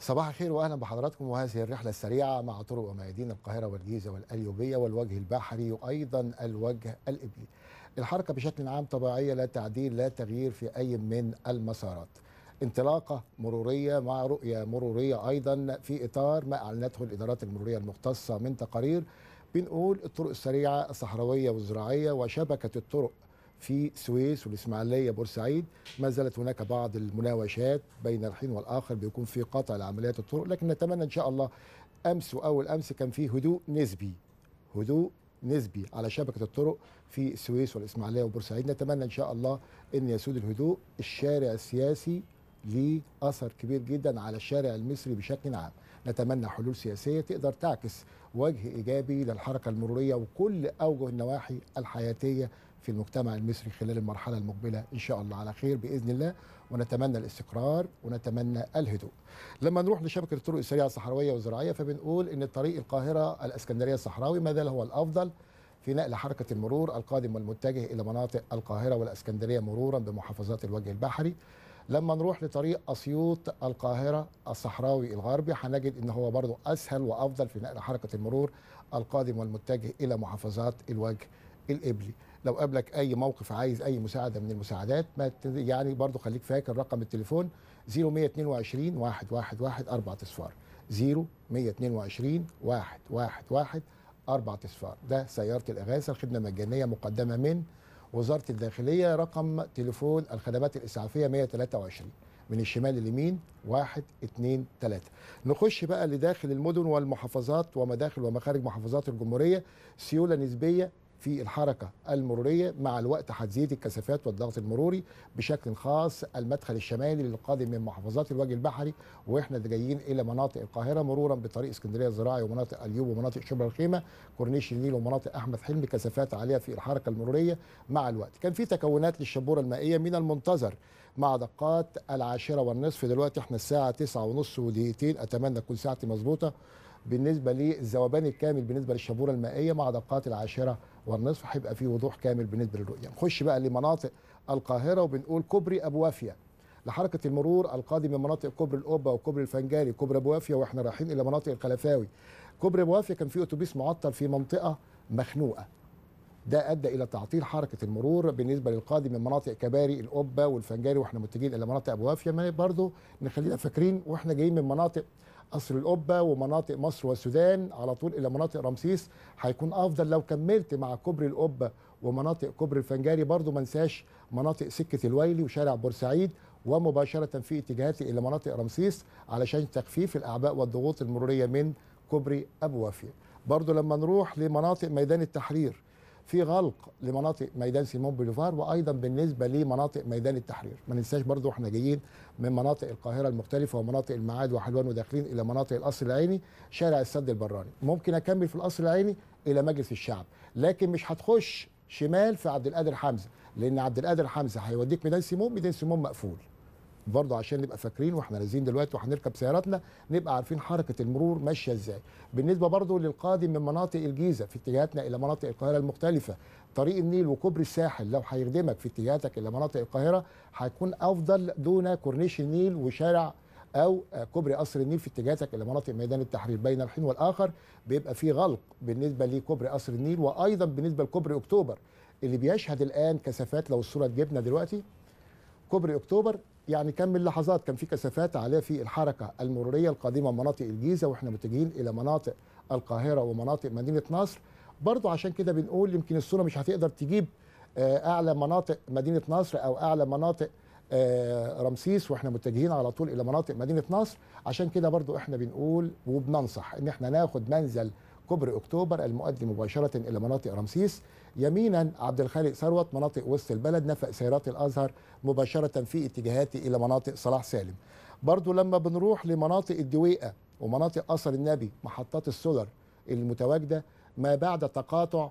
صباح الخير واهلا بحضراتكم وهذه الرحله السريعه مع طرق وميادين القاهره والجيزه والاليوبيه والوجه البحري وايضا الوجه الابلي. الحركه بشكل عام طبيعيه لا تعديل لا تغيير في اي من المسارات. انطلاقه مروريه مع رؤيه مروريه ايضا في اطار ما اعلنته الادارات المروريه المختصه من تقارير بنقول الطرق السريعه الصحراويه والزراعيه وشبكه الطرق في السويس والاسماعيليه بورسعيد ما زالت هناك بعض المناوشات بين الحين والاخر بيكون في قطع لعمليات الطرق لكن نتمنى ان شاء الله امس واول امس كان في هدوء نسبي هدوء نسبي على شبكه الطرق في السويس والاسماعيليه وبورسعيد نتمنى ان شاء الله ان يسود الهدوء الشارع السياسي ليه اثر كبير جدا على الشارع المصري بشكل عام نتمنى حلول سياسيه تقدر تعكس وجه ايجابي للحركه المروريه وكل اوجه النواحي الحياتيه في المجتمع المصري خلال المرحلة المقبلة إن شاء الله على خير بإذن الله ونتمنى الاستقرار ونتمنى الهدوء لما نروح لشبكة الطرق السريعة الصحراوية والزراعية فبنقول إن طريق القاهرة الأسكندرية الصحراوي ما زال هو الأفضل في نقل حركة المرور القادم والمتجه إلى مناطق القاهرة والأسكندرية مرورا بمحافظات الوجه البحري لما نروح لطريق أسيوط القاهرة الصحراوي الغربي هنجد إن هو برضه أسهل وأفضل في نقل حركة المرور القادم والمتجه إلى محافظات الوجه الإبلي لو قابلك اي موقف عايز اي مساعده من المساعدات ما يعني برضو خليك فاكر رقم التليفون 0122 111 4 اصفار 0122 111 أربعة أصفار ده سيارة الإغاثة الخدمة مجانية مقدمة من وزارة الداخلية رقم تليفون الخدمات الإسعافية 123 من الشمال اليمين واحد اتنين تلاتة نخش بقى لداخل المدن والمحافظات ومداخل ومخارج محافظات الجمهورية سيولة نسبية في الحركة المرورية مع الوقت حتزيد الكثافات والضغط المروري بشكل خاص المدخل الشمالي للقادم من محافظات الوجه البحري وإحنا جايين إلى مناطق القاهرة مرورا بطريق اسكندرية الزراعي ومناطق أليوب ومناطق شبرا الخيمة كورنيش النيل ومناطق أحمد حلمي كثافات عالية في الحركة المرورية مع الوقت كان في تكونات للشبورة المائية من المنتظر مع دقات العاشرة والنصف دلوقتي احنا الساعة تسعة ونص ودقيقتين أتمنى تكون ساعتي مظبوطة بالنسبة للذوبان الكامل بالنسبة للشبورة المائية مع دقات العاشرة والنصف هيبقى فيه وضوح كامل بالنسبه للرؤيه نخش بقى لمناطق القاهره وبنقول كوبري ابو وافيا لحركه المرور القادم من مناطق كوبري القبه وكوبري الفنجالي كوبري ابو وافيه واحنا رايحين الى مناطق الخلفاوي كوبري ابو وافيه كان فيه اتوبيس معطل في منطقه مخنوقه ده ادى الى تعطيل حركه المرور بالنسبه للقادم من مناطق كباري القبه والفنجاري واحنا متجهين الى مناطق ابو وافيه يعني برضه نخلينا فاكرين واحنا جايين من مناطق قصر القبه ومناطق مصر والسودان على طول الى مناطق رمسيس هيكون افضل لو كملت مع كوبري القبه ومناطق كوبري الفنجاري برضه ما ننساش مناطق سكه الويلي وشارع بورسعيد ومباشره في اتجاهات الى مناطق رمسيس علشان تخفيف الاعباء والضغوط المروريه من كوبري ابو وافيه برضه لما نروح لمناطق ميدان التحرير في غلق لمناطق ميدان سيمون بوليفار وايضا بالنسبه لمناطق ميدان التحرير ما ننساش برضو احنا جايين من مناطق القاهره المختلفه ومناطق المعاد وحلوان وداخلين الى مناطق القصر العيني شارع السد البراني ممكن اكمل في القصر العيني الى مجلس الشعب لكن مش هتخش شمال في عبد القادر حمزه لان عبد القادر حمزه هيوديك ميدان سيمون ميدان سيمون مقفول برضه عشان نبقى فاكرين واحنا نازلين دلوقتي وهنركب سياراتنا نبقى عارفين حركه المرور ماشيه ازاي بالنسبه برضه للقادم من مناطق الجيزه في اتجاهاتنا الى مناطق القاهره المختلفه طريق النيل وكوبري الساحل لو هيخدمك في اتجاهاتك الى مناطق القاهره هيكون افضل دون كورنيش النيل وشارع او كوبري قصر النيل في اتجاهاتك الى مناطق ميدان التحرير بين الحين والاخر بيبقى في غلق بالنسبه لكوبري قصر النيل وايضا بالنسبه لكوبري اكتوبر اللي بيشهد الان كثافات لو الصوره جبنا دلوقتي كوبري اكتوبر يعني كم من لحظات كان في كثافات عاليه في الحركه المروريه القادمه مناطق الجيزه واحنا متجهين الى مناطق القاهره ومناطق مدينه نصر برضه عشان كده بنقول يمكن الصوره مش هتقدر تجيب آه، اعلى مناطق مدينه نصر او اعلى مناطق آه، رمسيس واحنا متجهين على طول الى مناطق مدينه نصر عشان كده برضه احنا بنقول وبننصح ان احنا ناخد منزل كوبري أكتوبر المؤدي مباشرة إلى مناطق رمسيس يمينا عبد الخالق ثروت مناطق وسط البلد نفق سيارات الأزهر مباشرة في اتجاهاتي إلى مناطق صلاح سالم برضو لما بنروح لمناطق الدويقة ومناطق قصر النبي محطات السولر المتواجدة ما بعد تقاطع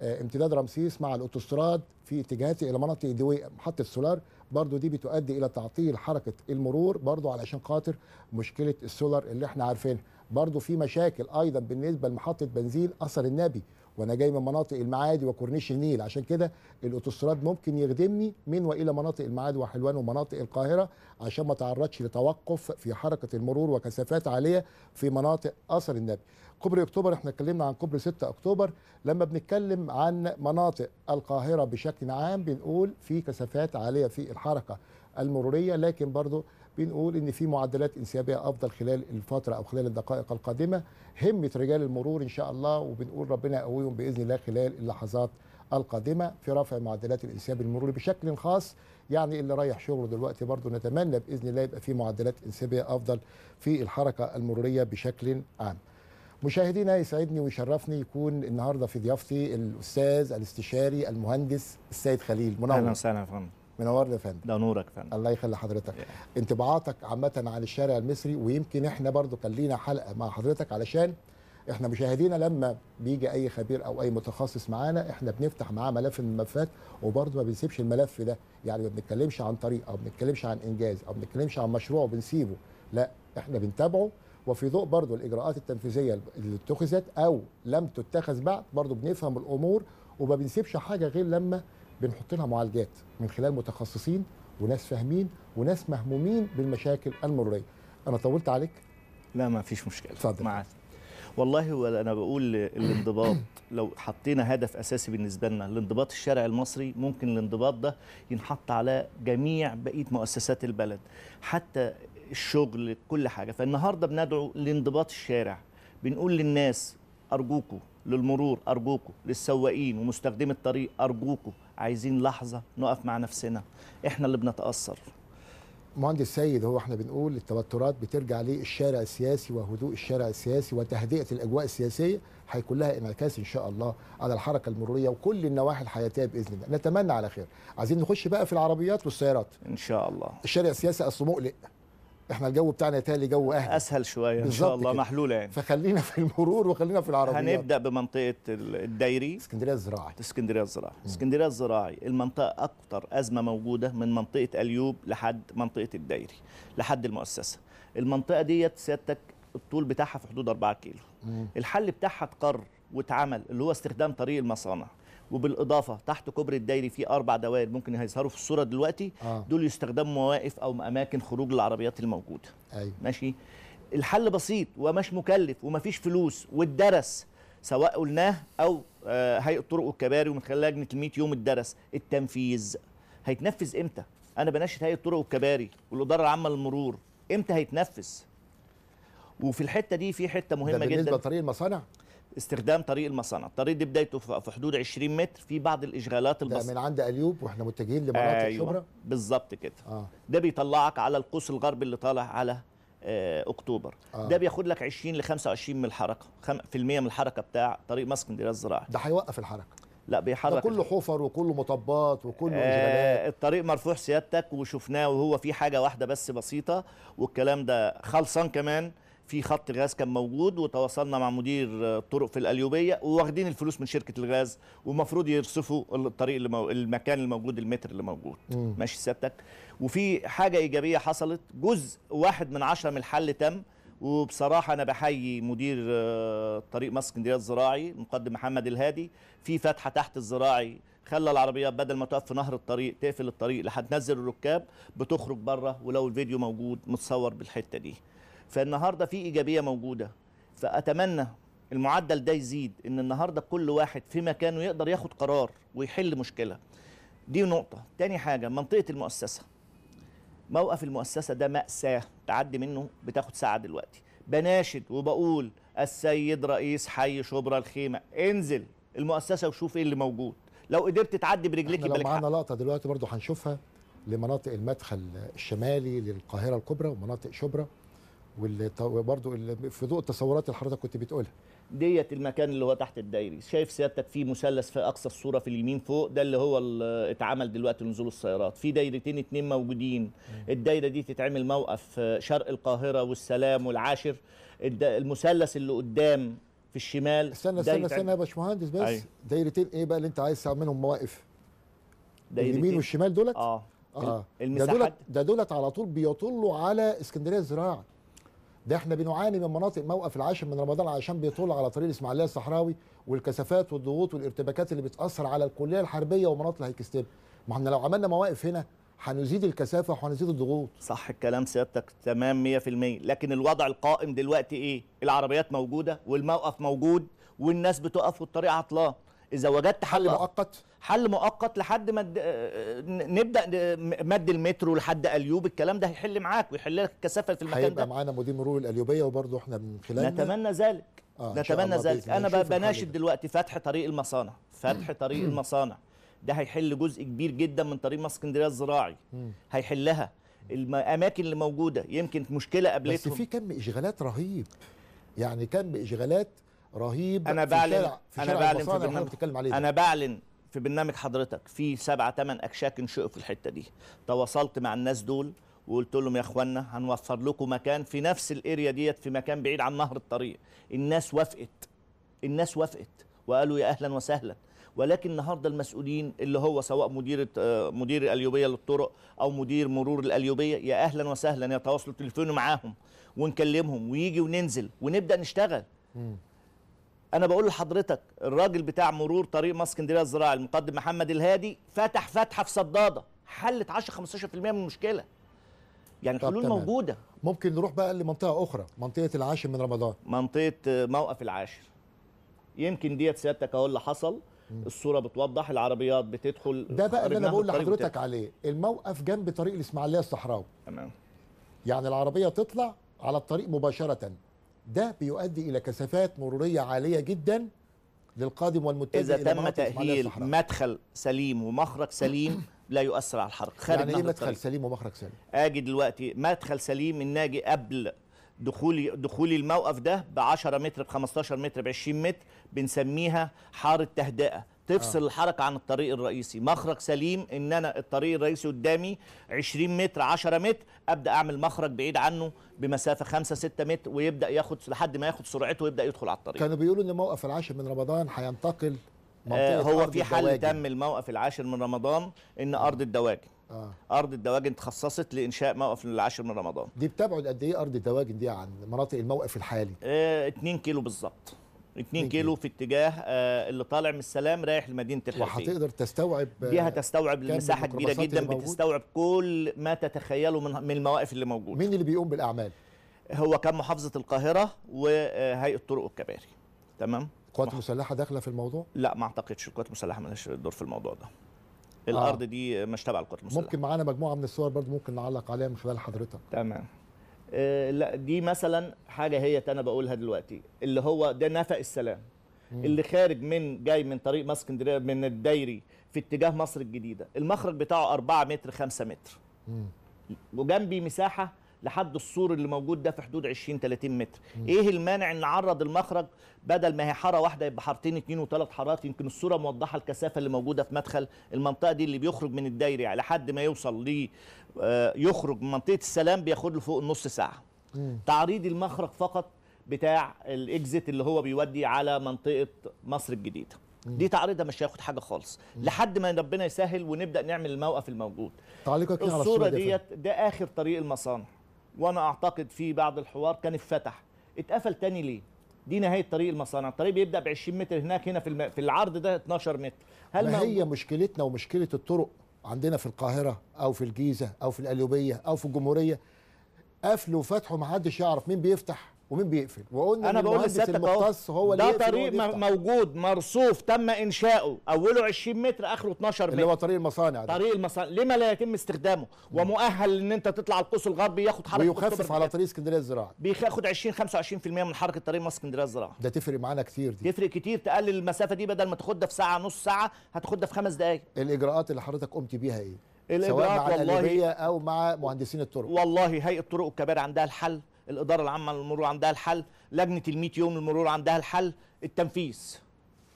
آه، امتداد رمسيس مع الاوتوستراد في اتجاهاتي الى مناطق الدويقه محطه السولار برضو دي بتؤدي الى تعطيل حركه المرور برضو علشان خاطر مشكله السولار اللي احنا عارفينها برضه في مشاكل ايضا بالنسبه لمحطه بنزين اثر النبي وانا جاي من مناطق المعادي وكورنيش النيل عشان كده الاوتوستراد ممكن يخدمني من والى مناطق المعادي وحلوان ومناطق القاهره عشان ما اتعرضش لتوقف في حركه المرور وكثافات عاليه في مناطق اثر النبي كوبري اكتوبر احنا اتكلمنا عن كوبري 6 اكتوبر لما بنتكلم عن مناطق القاهره بشكل عام بنقول في كثافات عاليه في الحركه المروريه لكن برضه بنقول ان في معدلات انسيابيه افضل خلال الفتره او خلال الدقائق القادمه همه رجال المرور ان شاء الله وبنقول ربنا يقويهم باذن الله خلال اللحظات القادمه في رفع معدلات الانسياب المروري بشكل خاص يعني اللي رايح شغله دلوقتي برضه نتمنى باذن الله يبقى في معدلات انسيابيه افضل في الحركه المروريه بشكل عام. مشاهدينا يسعدني ويشرفني يكون النهارده في ضيافتي الاستاذ الاستشاري المهندس السيد خليل منور اهلا وسهلا يا فندم منورنا يا فندم ده نورك فندم الله يخلي حضرتك yeah. انطباعاتك عامه عن الشارع المصري ويمكن احنا برضو كان لينا حلقه مع حضرتك علشان احنا مشاهدينا لما بيجي اي خبير او اي متخصص معانا احنا بنفتح معاه ملف من الملفات وبرضه ما بنسيبش الملف ده يعني ما بنتكلمش عن طريق او ما بنتكلمش عن انجاز او ما بنتكلمش عن مشروع وبنسيبه لا احنا بنتابعه وفي ضوء برضه الاجراءات التنفيذيه اللي اتخذت او لم تتخذ بعد برضه بنفهم الامور وما بنسيبش حاجه غير لما بنحط لها معالجات من خلال متخصصين وناس فاهمين وناس مهمومين بالمشاكل المروريه انا طولت عليك لا ما فيش مشكله اتفضل معاك والله ولا انا بقول الانضباط لو حطينا هدف اساسي بالنسبه لنا الانضباط الشارع المصري ممكن الانضباط ده ينحط على جميع بقيه مؤسسات البلد حتى الشغل كل حاجه فالنهارده بندعو لانضباط الشارع بنقول للناس ارجوكم للمرور أرجوكم للسواقين ومستخدمي الطريق أرجوكم عايزين لحظة نقف مع نفسنا إحنا اللي بنتأثر مهندس سيد هو احنا بنقول التوترات بترجع للشارع السياسي وهدوء الشارع السياسي وتهدئه الاجواء السياسيه هيكون لها انعكاس ان شاء الله على الحركه المروريه وكل النواحي الحياتيه باذن الله نتمنى على خير عايزين نخش بقى في العربيات والسيارات ان شاء الله الشارع السياسي اصله مقلق احنا الجو بتاعنا تالي جو اهل اسهل شويه ان شاء الله محلوله يعني فخلينا في المرور وخلينا في العربيات هنبدا بمنطقه الدايري اسكندريه الزراعي اسكندريه الزراعي اسكندريه الزراعي المنطقه اكثر ازمه موجوده من منطقه اليوب لحد منطقه الدايري لحد المؤسسه المنطقه ديت سيادتك الطول بتاعها في حدود 4 كيلو مم. الحل بتاعها اتقرر واتعمل اللي هو استخدام طريق المصانع وبالاضافه تحت كوبري الدايري في اربع دوائر ممكن هيظهروا في الصوره دلوقتي آه. دول يستخدموا مواقف او اماكن خروج العربيات الموجوده أيوة. ماشي الحل بسيط ومش مكلف ومفيش فلوس واتدرس سواء قلناه او آه، هيئه الطرق والكباري ومن خلال لجنه ال 100 يوم اتدرس التنفيذ هيتنفذ امتى انا بناشد هيئه الطرق والكباري والاداره العامه للمرور امتى هيتنفذ وفي الحته دي في حته مهمه ده بالنسبة جدا بالنسبه لطريق المصانع استخدام طريق المصانع الطريق دي بدايته في حدود 20 متر في بعض الاشغالات البسيطه من عند اليوب واحنا متجهين لمناطق أيوة. شبرا بالظبط كده آه. ده بيطلعك على القوس الغربي اللي طالع على آه اكتوبر آه. ده بياخد لك 20 ل 25 من الحركه 5% من الحركه بتاع طريق اسكندريه الزراعي ده هيوقف الحركه لا بيحرك ده كله حفر وكله مطبات وكله آه اشغالات الطريق مرفوع سيادتك وشفناه وهو في حاجه واحده بس بسيطه والكلام ده خلصان كمان في خط الغاز كان موجود وتواصلنا مع مدير الطرق آه، في القليوبيه وواخدين الفلوس من شركه الغاز ومفروض يرصفوا الطريق اللي مو... المكان الموجود المتر اللي موجود مم. ماشي سيادتك وفي حاجه ايجابيه حصلت جزء واحد من عشرة من الحل تم وبصراحه انا بحيي مدير آه، طريق مصر اسكندريه الزراعي المقدم محمد الهادي في فتحه تحت الزراعي خلى العربيات بدل ما تقف في نهر الطريق تقفل الطريق لحد تنزل الركاب بتخرج بره ولو الفيديو موجود متصور بالحته دي فالنهارده في ايجابيه موجوده فاتمنى المعدل ده يزيد ان النهارده كل واحد في مكانه يقدر ياخد قرار ويحل مشكله دي نقطه تاني حاجه منطقه المؤسسه موقف المؤسسه ده ماساه تعدي منه بتاخد ساعه دلوقتي بناشد وبقول السيد رئيس حي شبرا الخيمه انزل المؤسسه وشوف ايه اللي موجود لو قدرت تعدي برجليك يبقى معانا لقطه دلوقتي برضو هنشوفها لمناطق المدخل الشمالي للقاهره الكبرى ومناطق شبرا وبرضه في ضوء التصورات اللي حضرتك كنت بتقولها ديت المكان اللي هو تحت الدايري شايف سيادتك في مثلث في اقصى الصوره في اليمين فوق ده اللي هو اللي اتعمل دلوقتي لنزول السيارات في دايرتين اتنين موجودين الدايره دي تتعمل موقف شرق القاهره والسلام والعاشر المثلث اللي قدام في الشمال استنى استنى استنى يا باشمهندس بس أيوه. دايرتين ايه بقى اللي انت عايز تعملهم مواقف اليمين والشمال دولت اه اه ده دولت ده دولت على طول بيطلوا على اسكندريه الزراعي ده احنا بنعاني من مناطق موقف العاشر من رمضان عشان بيطل على طريق الاسماعيليه الصحراوي والكثافات والضغوط والارتباكات اللي بتاثر على الكليه الحربيه ومناطق الهيكستيب ما احنا لو عملنا مواقف هنا هنزيد الكثافه وهنزيد الضغوط صح الكلام سيادتك تمام 100% لكن الوضع القائم دلوقتي ايه العربيات موجوده والموقف موجود والناس بتقف والطريق عطلان اذا وجدت حل, حل مؤقت حل مؤقت لحد ما مد... آه، نبدا مد المترو لحد اليوب الكلام ده هيحل معاك ويحل لك الكثافه في المكان هيبقى ده معانا مدير مرور الاليوبيه وبرضه احنا من خلال نتمنى ذلك آه نتمنى ذلك انا بناشد دلوقتي فتح طريق المصانع فتح طريق المصانع ده هيحل جزء كبير جدا من طريق مصر اسكندريه الزراعي هيحلها الاماكن اللي موجوده يمكن مشكله قبلتهم بس في كم اشغالات رهيب يعني كم اشغالات رهيب انا بعلن في انا بعلن في برنامج بتتكلم عليه انا بعلن في برنامج حضرتك في سبعة ثمان اكشاك انشئوا في الحته دي تواصلت مع الناس دول وقلت لهم يا اخوانا هنوفر لكم مكان في نفس الاريا ديت في مكان بعيد عن نهر الطريق الناس وافقت الناس وافقت وقالوا يا اهلا وسهلا ولكن النهارده المسؤولين اللي هو سواء مدير مدير الاليوبيه للطرق او مدير مرور الاليوبيه يا اهلا وسهلا يتواصلوا تليفونه معاهم ونكلمهم ويجي وننزل ونبدا نشتغل انا بقول لحضرتك الراجل بتاع مرور طريق مصر اسكندريه الزراعي المقدم محمد الهادي فتح فتحه في صداده حلت 10 15% من المشكله يعني حلول تمام. موجوده ممكن نروح بقى لمنطقه اخرى منطقه العاشر من رمضان منطقه موقف العاشر يمكن ديت سيادتك اهو اللي حصل الصوره بتوضح العربيات بتدخل ده بقى اللي انا بقول لحضرتك عليه الموقف جنب طريق الاسماعيليه الصحراوي تمام يعني العربيه تطلع على الطريق مباشره ده بيؤدي الى كثافات مروريه عاليه جدا للقادم والمتجه اذا تم تاهيل مدخل سليم ومخرج سليم لا يؤثر على الحركه خارج يعني ايه مدخل الطريق. سليم ومخرج سليم اجي دلوقتي مدخل سليم ان ناجي قبل دخولي دخولي الموقف ده ب 10 متر ب 15 متر ب 20 متر بنسميها حاره تهدئه تفصل آه. الحركه عن الطريق الرئيسي مخرج سليم ان انا الطريق الرئيسي قدامي 20 متر 10 متر ابدا اعمل مخرج بعيد عنه بمسافه 5 6 متر ويبدا ياخد لحد ما ياخد سرعته ويبدا يدخل على الطريق كانوا بيقولوا ان موقف العاشر من رمضان هينتقل آه هو في حل الدواجن. تم الموقف العاشر من رمضان ان آه. ارض الدواجن آه. ارض الدواجن تخصصت لانشاء موقف للعاشر من رمضان دي بتبعد قد ايه ارض الدواجن دي عن مناطق الموقف الحالي 2 آه كيلو بالظبط 2 كيلو في اتجاه آه، اللي طالع من السلام رايح لمدينه الحسين وهتقدر تستوعب دي آه، هتستوعب المساحه كبيره جدا بتستوعب كل ما تتخيله من من المواقف اللي موجوده مين اللي بيقوم بالاعمال هو كان محافظه القاهره وهيئه الطرق والكباري تمام القوات المسلحه داخله في الموضوع لا ما اعتقدش القوات المسلحه مالهاش دور في الموضوع ده آه. الارض آه. دي مش تبع القوات المسلحه ممكن معانا مجموعه من الصور برضو ممكن نعلق عليها من خلال حضرتك تمام آه، لا دي مثلا حاجه هي انا بقولها دلوقتي اللي هو ده نفق السلام مم. اللي خارج من جاي من طريق مصر اسكندريه من الدايري في اتجاه مصر الجديده المخرج بتاعه 4 متر 5 متر مم. وجنبي مساحه لحد السور اللي موجود ده في حدود 20 30 متر م. ايه المانع ان نعرض المخرج بدل ما هي حاره واحده يبقى حارتين اثنين وثلاث حارات يمكن الصوره موضحه الكثافه اللي موجوده في مدخل المنطقه دي اللي بيخرج من الدايري يعني على لحد ما يوصل ل آه، يخرج من منطقه السلام بياخد له فوق النص ساعه م. تعريض المخرج فقط بتاع الاكزيت اللي هو بيودي على منطقه مصر الجديده دي تعريضها مش هياخد حاجه خالص لحد ما ربنا يسهل ونبدا نعمل الموقف الموجود تعليقك إيه على الصوره ديت ده اخر طريق المصانع وانا اعتقد في بعض الحوار كان اتفتح اتقفل تاني ليه دي نهايه طريق المصانع الطريق بيبدا ب 20 متر هناك هنا في الم... في العرض ده 12 متر هل ما هي مشكلتنا ومشكله الطرق عندنا في القاهره او في الجيزه او في القليوبيه او في الجمهوريه قفلوا وفتحوا ما حدش يعرف مين بيفتح ومين بيقفل وقلنا انا بقول لسيادتك المختص هو ده طريق موجود مرصوف تم انشاؤه اوله 20 متر اخره 12 متر اللي هو طريق المصانع ده. طريق المصانع لما لا يتم استخدامه مم. ومؤهل ان انت تطلع القوس الغربي ياخد حركه ويخفف على طريق اسكندريه الزراعي بياخد 20 25% من حركه طريق مصر اسكندريه الزراعي ده تفرق معانا كتير دي تفرق كتير تقلل المسافه دي بدل ما تاخدها في ساعه نص ساعه هتاخدها في خمس دقائق الاجراءات اللي حضرتك قمت بيها ايه؟ الاجراءات سواء مع والله او مع مهندسين الطرق والله هيئه الطرق والكباري عندها الحل الاداره العامه للمرور عندها الحل لجنه ال يوم للمرور عندها الحل التنفيذ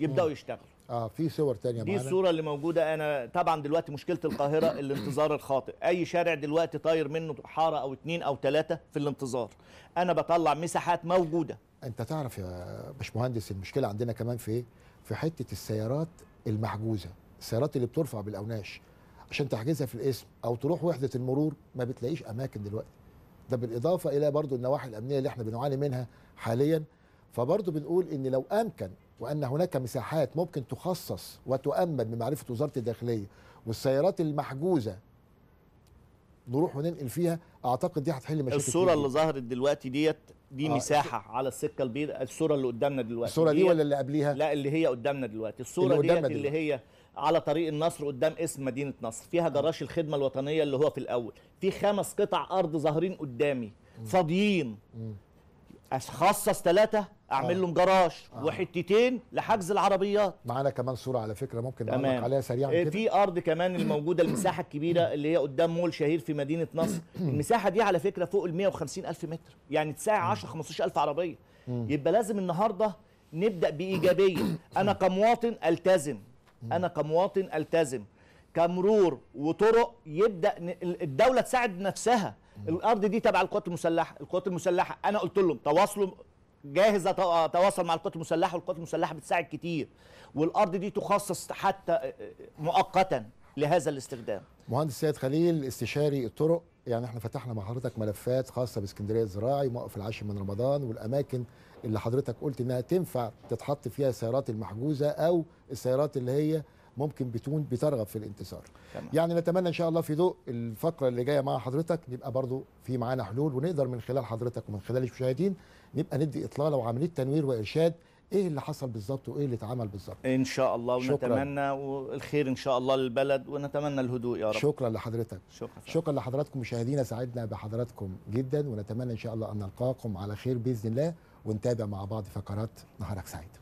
يبداوا يشتغلوا اه في صور تانية دي الصوره اللي موجوده انا طبعا دلوقتي مشكله القاهره الانتظار الخاطئ اي شارع دلوقتي طاير منه حاره او اتنين او ثلاثه في الانتظار انا بطلع مساحات موجوده انت تعرف يا باشمهندس المشكله عندنا كمان في ايه في حته السيارات المحجوزه السيارات اللي بترفع بالاوناش عشان تحجزها في الاسم او تروح وحده المرور ما بتلاقيش اماكن دلوقتي ده بالاضافه الى برضو النواحي الامنيه اللي احنا بنعاني منها حاليا فبرضو بنقول ان لو امكن وان هناك مساحات ممكن تخصص وتؤمن بمعرفه وزاره الداخليه والسيارات المحجوزه نروح وننقل فيها اعتقد دي هتحل مشاكل الصوره اللي ظهرت دلوقتي ديت دي آه مساحه على السكه البيضاء الصوره اللي قدامنا دلوقتي الصوره دي ولا اللي قبليها لا اللي هي قدامنا دلوقتي الصوره اللي ديت دلوقتي. اللي هي على طريق النصر قدام اسم مدينه نصر فيها جراش الخدمه الوطنيه اللي هو في الاول في خمس قطع ارض ظاهرين قدامي فاضيين اخصص ثلاثه اعمل آه. لهم جراج آه. وحتتين لحجز العربيات معانا كمان صوره على فكره ممكن نعمل عليها سريعا آه، كده في ارض كمان الموجوده المساحه الكبيره اللي هي قدام مول شهير في مدينه نصر المساحه دي على فكره فوق ال 150 الف متر يعني تساع 10 15000 عربيه يبقى لازم النهارده نبدا بايجابيه انا كمواطن التزم انا كمواطن التزم كمرور وطرق يبدا الدوله تساعد نفسها الارض دي تبع القوات المسلحه القوات المسلحه انا قلت لهم تواصلوا جاهز اتواصل مع القوات المسلحه والقوات المسلحه بتساعد كتير والارض دي تخصص حتى مؤقتا لهذا الاستخدام مهندس سيد خليل استشاري الطرق يعني احنا فتحنا مع حضرتك ملفات خاصه باسكندريه الزراعي موقف العاشر من رمضان والاماكن اللي حضرتك قلت انها تنفع تتحط فيها السيارات المحجوزه او السيارات اللي هي ممكن بتون بترغب في الانتصار تمام. يعني نتمنى ان شاء الله في ضوء الفقره اللي جايه مع حضرتك نبقى برضو في معانا حلول ونقدر من خلال حضرتك ومن خلال المشاهدين نبقى ندي اطلاله وعمليه تنوير وارشاد ايه اللي حصل بالظبط وايه اللي اتعمل بالظبط ان شاء الله ونتمنى الخير ان شاء الله للبلد ونتمنى الهدوء يا رب شكرا لحضرتك شكرا, شكرا لحضراتكم مشاهدينا سعدنا بحضراتكم جدا ونتمنى ان شاء الله ان نلقاكم على خير باذن الله ونتابع مع بعض فقرات نهارك سعيد